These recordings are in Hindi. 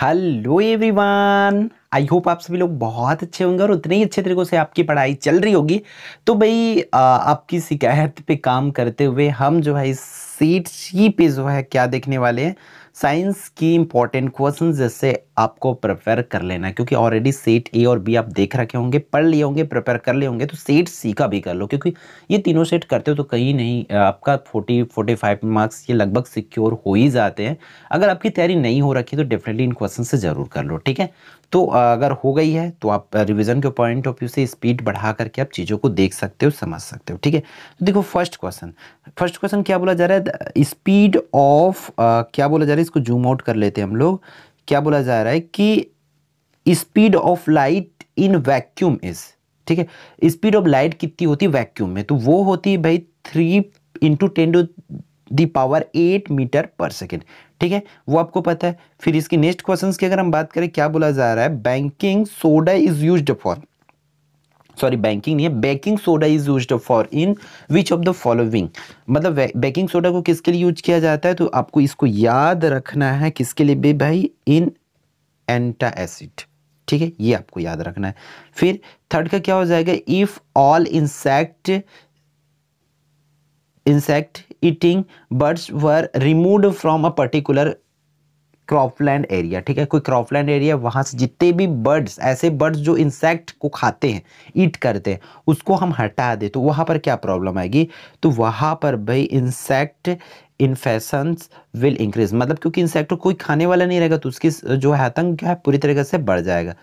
हेलो एवरीवन आई होप आप सभी लोग बहुत अच्छे होंगे और उतने ही अच्छे तरीक़ों से आपकी पढ़ाई चल रही होगी तो भाई आपकी शिकायत पे काम करते हुए हम जो है इस सीट सी पे जो है क्या देखने वाले हैं साइंस की इंपॉर्टेंट क्वेश्चन जैसे आपको प्रिपेयर कर लेना है क्योंकि ऑलरेडी सेट ए और बी आप देख रखे होंगे पढ़ लिए होंगे प्रिपेयर कर लिए होंगे तो सेट सी का भी कर लो क्योंकि ये तीनों सेट करते हो तो कहीं नहीं आपका फोर्टी फोर्टी फाइव मार्क्स ये लगभग सिक्योर हो ही जाते हैं अगर आपकी तैयारी नहीं हो रखी तो डेफिनेटली इन क्वेश्चन से ज़रूर कर लो ठीक है तो अगर हो गई है तो आप रिवीजन के पॉइंट ऑफ व्यू से स्पीड बढ़ा करके आप चीज़ों को देख सकते हो समझ सकते हो ठीक है तो देखो फर्स्ट क्वेश्चन फर्स्ट क्वेश्चन क्या बोला जा रहा है स्पीड ऑफ क्या बोला जा रहा है इसको जूम आउट कर लेते हैं हम लोग क्या बोला जा रहा है कि speed of light in vacuum is ठीक है स्पीड ऑफ लाइट कितनी होती है वैक्यूम में तो वो होती है भाई three into ten to the power eight metre per second ठीक है वो आपको पता है फिर इसकी नेक्स्ट क्वेश्चन की अगर हम बात करें क्या बोला जा रहा है banking soda is use for sorry banking नहीं है baking soda is use for in which of the following मतलब बेकिंग सोडा को किसके लिए यूज किया जाता है तो आपको इसको याद रखना है किसके लिए भी भाई इन एंटा एसिड ठीक है ये आपको याद रखना है फिर थर्ड का क्या हो जाएगा if all insect insect eating birds were remove from a particular cropland area ठीक है कोई क्रॉपलैंड एरिया वहाँ से जितने भी बर्ड्स ऐसे बर्ड्स जो इंसेक्ट को खाते हैं ईट करते हैं उसको हम हटा दें तो वहाँ पर क्या प्रॉब्लम आएगी तो वहाँ पर भाई इंसेक्ट इन्फेसन्स विल इंक्रीज मतलब क्योंकि इंसेक्ट कोई खाने वाला नहीं रहेगा तो उसकी जो है आतंक क्या है पूरी तरीके से बढ़ जाएगा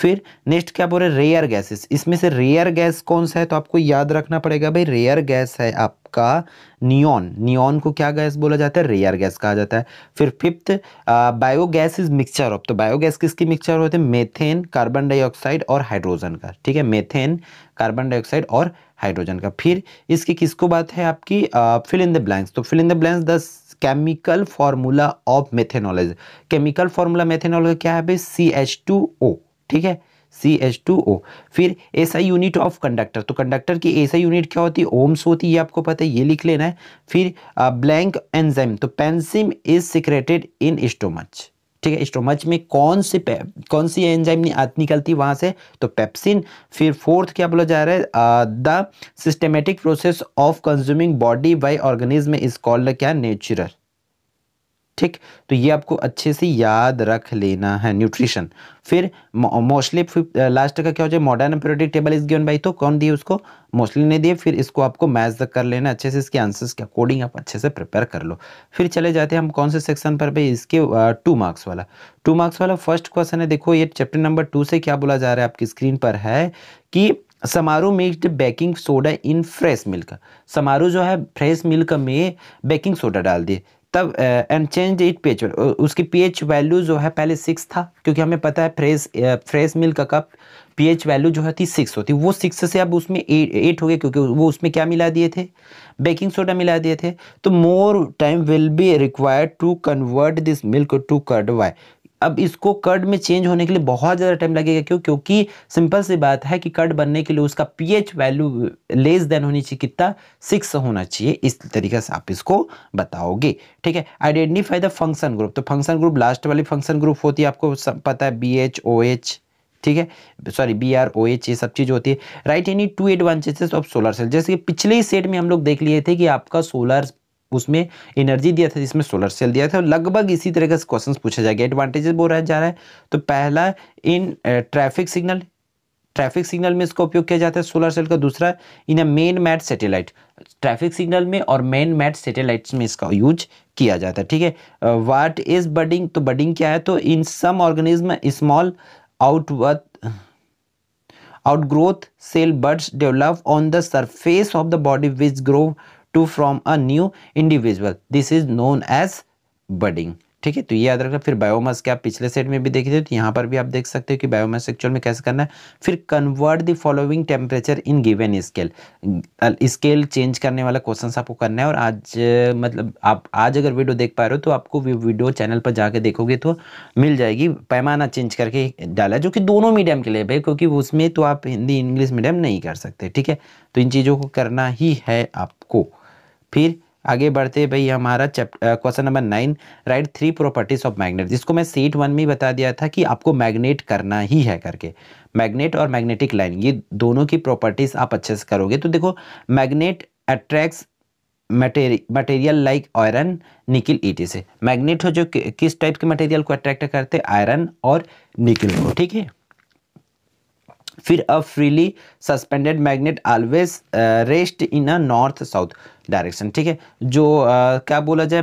फिर नेक्स्ट क्या बोल रहे रेयर गैसेस इसमें से रेयर गैस कौन सा है तो आपको याद रखना पड़ेगा भाई रेयर गैस है आप आपका नियॉन नियॉन को क्या गैस बोला जाता है रेयर गैस कहा जाता है फिर fifth biogas is mixture of तो बायोगैस किसकी मिक्सचर होते हैं मेथेन कार्बन डाइऑक्साइड और हाइड्रोजन का ठीक है मेथेन कार्बन डाइऑक्साइड और हाइड्रोजन का फिर इसकी किसको बात है आपकी फिल इन द ब्लैंक्स तो fill in the blanks the chemical formula of methanol chemical formula methanol का क्या है भाई सी एच टू ओ ठीक है सी एच टू ओ फिर एसआई यूनिट ऑफ कंडक्टर तो कंडक्टर की ऐसा यूनिट क्या होती है ओम्स होती है आपको पता है ये लिख लेना है फिर ब्लैंक एंजाइम तो pepsin is secreted in stomach ठीक है स्टोमच में कौन सी कौन सी एंजाइम निकलती वहाँ से तो पेप्सिन फिर फोर्थ क्या बोला जा रहा है the systematic process of consuming body by organism is called क्या नेचुरल ठीक तो ये आपको अच्छे से याद रख लेना है न्यूट्रिशन फिर मोस्टली लास्ट का क्या हो जाए modern periodic table is given भाई तो कौन दिए उसको मोस्टली ने दिए फिर इसको आपको मैच कर लेना अच्छे से इसके आंसर्स के अकॉर्डिंग आप अच्छे से प्रिपेयर कर लो फिर चले जाते हैं हम कौन से सेक्शन पर भाई इसके टू मार्क्स वाला टू मार्क्स वाला फर्स्ट क्वेश्चन है देखो ये चैप्टर नंबर टू से क्या बोला जा रहा है आपकी स्क्रीन पर है कि समारोह mixed baking soda in fresh milk समारोह जो है फ्रेश मिल्क में बेकिंग सोडा डाल दिए तब and change it P H उसकी पी एच वैल्यू जो है पहले सिक्स था क्योंकि हमें पता है फ्रेश फ्रेश मिल्क का पी एच वैल्यू जो थी सिक्स होती वो सिक्स से अब उसमें एट हो गया क्योंकि वो उसमें क्या मिला दिए थे बेकिंग सोडा मिला दिए थे तो more time will be required to convert this milk to curd why अब इसको कर्ड में चेंज होने के लिए बहुत ज़्यादा टाइम लगेगा क्यों क्योंकि सिंपल सी बात है कि कर्ड बनने के लिए उसका पीएच वैल्यू लेस देन होनी चाहिए कितना सिक्स होना चाहिए इस तरीके से आप इसको बताओगे ठीक है आइडेंटिफाई द फंक्शन ग्रुप तो फंक्शन ग्रुप लास्ट वाली फंक्शन ग्रुप होती है आपको पता है बी एच ओ एच ठीक है sorry B R O H ये सब चीज़ होती है right any two advantages of solar cell जैसे कि पिछले ही सेट में हम लोग देख लिए थे कि आपका सोलर उसमें एनर्जी दिया था जिसमें सोलर सेल दिया था लगभग इसी तरह का क्वेश्चन पूछा जाएगा एडवांटेजेस बोल रहा जा रहा है तो पहला in traffic signal traffic signal में इसका उपयोग किया जाता है सोलर सेल का दूसरा in a man made satellite traffic signal में और मेन मैट सैटेलाइट में इसका यूज किया जाता है ठीक है व्हाट इज बडिंग तो बडिंग क्या है तो in some organism small outward outgrowth cell buds develop on the surface of the body which grow to from a new individual this is known as budding ठीक है तो ये याद रखना फिर बायोमास के आप पिछले सेट में भी देखे थे तो यहाँ पर भी आप देख सकते हो कि बायोमास एक्चुअल में कैसे करना है फिर convert the following temperature in given scale scale change करने वाला क्वेश्चन आपको करना है और आज मतलब आप आज अगर वीडियो देख पा रहे हो तो आपको वीडियो चैनल पर जाके देखोगे तो मिल जाएगी पैमाना चेंज करके डाला जो कि दोनों मीडियम के लिए भाई क्योंकि उसमें तो आप हिंदी इंग्लिश मीडियम नहीं कर सकते ठीक है तो इन चीज़ों को करना ही है आपको फिर आगे बढ़ते भाई हमारा question number nine write three properties of magnet जिसको मैं सीट वन में बता दिया था कि आपको मैग्नेट करना ही है करके मैग्नेट और मैग्नेटिक लाइन ये दोनों की प्रॉपर्टीज आप अच्छे से करोगे तो देखो magnet attracts material like iron nickel etc से मैग्नेट हो जो कि, किस टाइप के मटेरियल को अट्रैक्ट करते आयरन और निकिल को ठीक है फिर a freely suspended magnet always rest in a north south direction ठीक है जो uh, क्या बोला जाए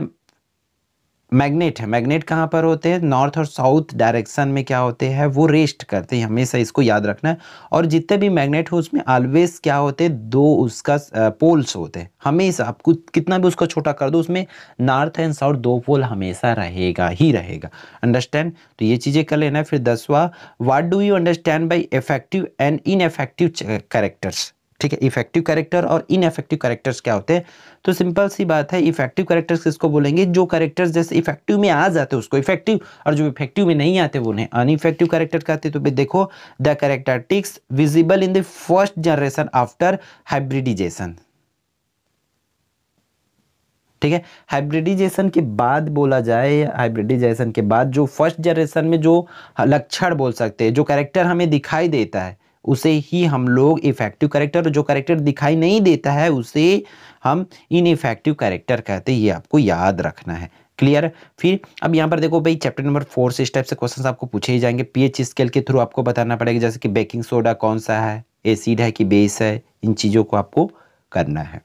मैग्नेट है मैग्नेट कहाँ पर होते हैं नॉर्थ और साउथ डायरेक्शन में क्या होते हैं वो रेस्ट करते हैं हमेशा इसको याद रखना है और जितने भी मैग्नेट हो उसमें ऑलवेज क्या होते हैं दो उसका पोल्स होते हैं हमेशा आपको कितना भी उसको छोटा कर दो उसमें नॉर्थ एंड साउथ दो पोल हमेशा रहेगा ही रहेगा अंडरस्टैंड तो ये चीज़ें कर लेना है फिर दसवा what do you understand by effective and in characters ठीक है इफेक्टिव कैरेक्टर और इनफेक्टिव कैरेक्टर्स क्या होते हैं तो सिंपल सी बात है इफेक्टिव कैरेक्टर्स किसको बोलेंगे जो कैरेक्टर्स जैसे इफेक्टिव में आ जाते हैं उसको इफेक्टिव और जो इफेक्टिव में नहीं आते वो उन्हें अनइफेक्टिव कैरेक्टर कहते हैं तो देखो the traits visible in the first generation after hybridisation ठीक है हाइब्रिडिजेशन के बाद बोला जाए हाइब्रिडिजेशन के बाद जो फर्स्ट जनरेशन में जो लक्षण बोल सकते हैं जो कैरेक्टर हमें दिखाई देता है उसे ही हम लोग इफेक्टिव करेक्टर जो करेक्टर दिखाई नहीं देता है उसे हम इन इफेक्टिव करेक्टर कहते हैं ये आपको याद रखना है क्लियर फिर अब यहाँ पर देखो भाई चैप्टर नंबर फोर से इस टाइप से क्वेश्चन आपको पूछे ही जाएंगे पीएच स्केल के थ्रू आपको बताना पड़ेगा जैसे कि बेकिंग सोडा कौन सा है एसिड है कि बेस है इन चीज़ों को आपको करना है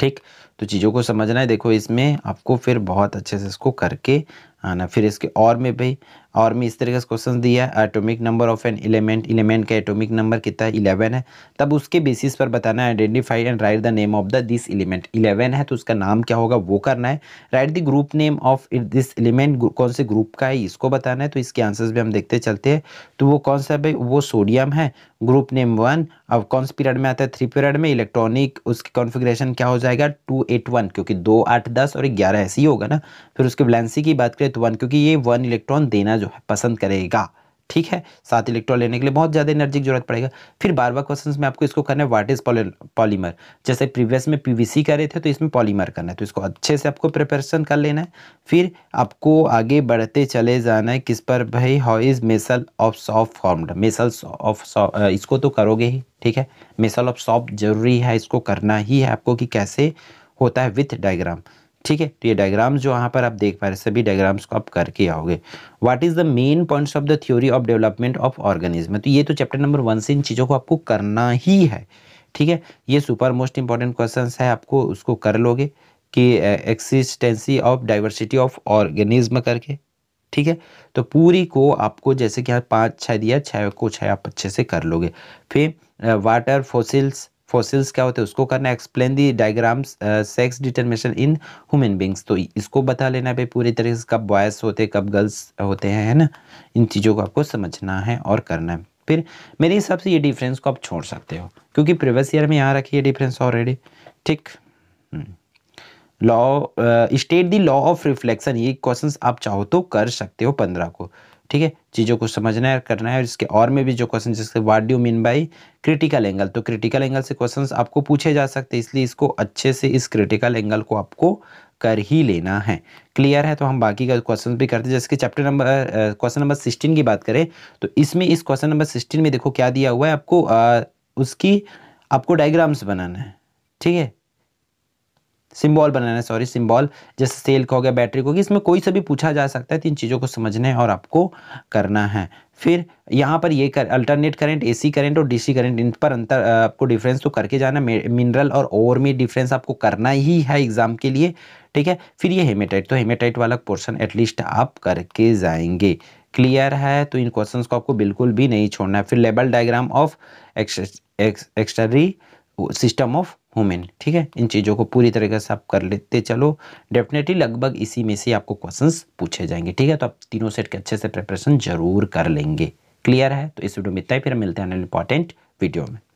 ठीक तो चीज़ों को समझना है देखो इसमें आपको फिर बहुत अच्छे से इसको करके आना हाँ फिर इसके और में भाई और में इस तरीके से क्वेश्चन दिया है atomic number of an element element का एटोमिक नंबर कितना है इलेवन है तब उसके बेसिस पर बताना है identify and write the name of the this element eleven है तो उसका नाम क्या होगा वो करना है write the group name of this element कौन से ग्रुप का है इसको बताना है तो इसके आंसर्स भी हम देखते चलते हैं तो वो कौन सा भाई वो सोडियम है ग्रुप नेम वन अब कौन से पीरियड में आता है थ्री पीरियड में इलेक्ट्रॉनिक उसकी कॉन्फिग्रेशन क्या हो जाएगा टू एट वन क्योंकि दो आठ दस और ग्यारह ऐसे ही होगा ना फिर उसके वैलेंसी की बात करें विथ वन क्योंकि ये वन इलेक्ट्रॉन देना जो है पसंद करेगा ठीक है सात इलेक्ट्रॉन लेने के लिए बहुत ज़्यादा एनर्जी की जरूरत पड़ेगा फिर बार बार क्वेश्चन में आपको इसको करना है वाट इज़ पॉलीमर जैसे प्रीवियस में पीवीसी कर रहे थे तो इसमें पॉलीमर करना है तो इसको अच्छे से आपको प्रिपरेशन कर लेना है फिर आपको आगे बढ़ते चले जाना है किस पर भाई how is micelle of soap formed micelle of इसको तो करोगे ही ठीक है मेसल ऑफ सॉफ्ट जरूरी है इसको करना ही है आपको कि कैसे होता है विथ डायग्राम ठीक है तो ये डायग्राम्स जो यहाँ पर आप देख पा रहे सभी डायग्राम्स को आप करके आओगे what is the main points of the theory of development of organism तो ये तो चैप्टर नंबर वन से इन चीज़ों को आपको करना ही है ठीक है ये सुपर मोस्ट इंपॉर्टेंट क्वेश्चन है आपको उसको कर लोगे कि existence of diversity of organism करके ठीक है तो पूरी को आपको जैसे कि पाँच छः दिया छः को छः आप अच्छे से कर लोगे फिर वाटर फोसिल्स फॉसिल्स क्या होते हैं उसको करना explain the diagrams sex determination in human beings तो इसको बता लेना भाई पूरी तरीके से कब बॉयस होते कब गर्ल्स होते हैं है ना इन चीज़ों को आपको समझना है और करना है फिर मेरे हिसाब से ये डिफरेंस को आप छोड़ सकते हो क्योंकि प्रीवियस ईयर में यहाँ रखी है डिफरेंस ऑलरेडी ठीक law state the law of reflection ये क्वेश्चंस आप चाहो तो कर सकते हो पंद्रह को ठीक है चीज़ों को समझना है करना है और इसके और में भी जो क्वेश्चन जैसे what do mean by critical angle तो क्रिटिकल एंगल से क्वेश्चन आपको पूछे जा सकते हैं इसलिए इसको अच्छे से इस क्रिटिकल एंगल को आपको कर ही लेना है क्लियर है तो हम बाकी का क्वेश्चन भी करते हैं जैसे कि chapter number question number sixteen की बात करें तो इसमें इस क्वेश्चन नंबर सिक्सटीन में देखो क्या दिया हुआ है आपको आ, उसकी आपको डायग्राम्स बनाना है ठीक है सिम्बॉल बनाना है सॉरी सिम्बॉल जैसे सेल का हो गया बैटरी को इसमें कोई सा भी पूछा जा सकता है तो इन चीज़ों को समझने और आपको करना है फिर यहाँ पर ये कर अल्टरनेट करंट एसी करंट और डीसी करंट इन पर अंतर आपको डिफरेंस तो करके जाना मिनरल और ओवर में डिफरेंस आपको करना ही है एग्ज़ाम के लिए ठीक है फिर ये हेमेटाइट तो हेमेटाइट वाला पोर्सन एटलीस्ट आप करके जाएंगे क्लियर है तो इन क्वेश्चन को आपको बिल्कुल भी नहीं छोड़ना है फिर label diagram of excretory system of women ठीक है इन चीज़ों को पूरी तरीके से आप कर लेते चलो डेफिनेटली लगभग इसी में से आपको क्वेश्चंस पूछे जाएंगे ठीक है तो आप तीनों सेट के अच्छे से प्रिपरेशन जरूर कर लेंगे क्लियर है तो इस वीडियो में इतना ही फिर मिलते हैं इंपॉर्टेंट वीडियो में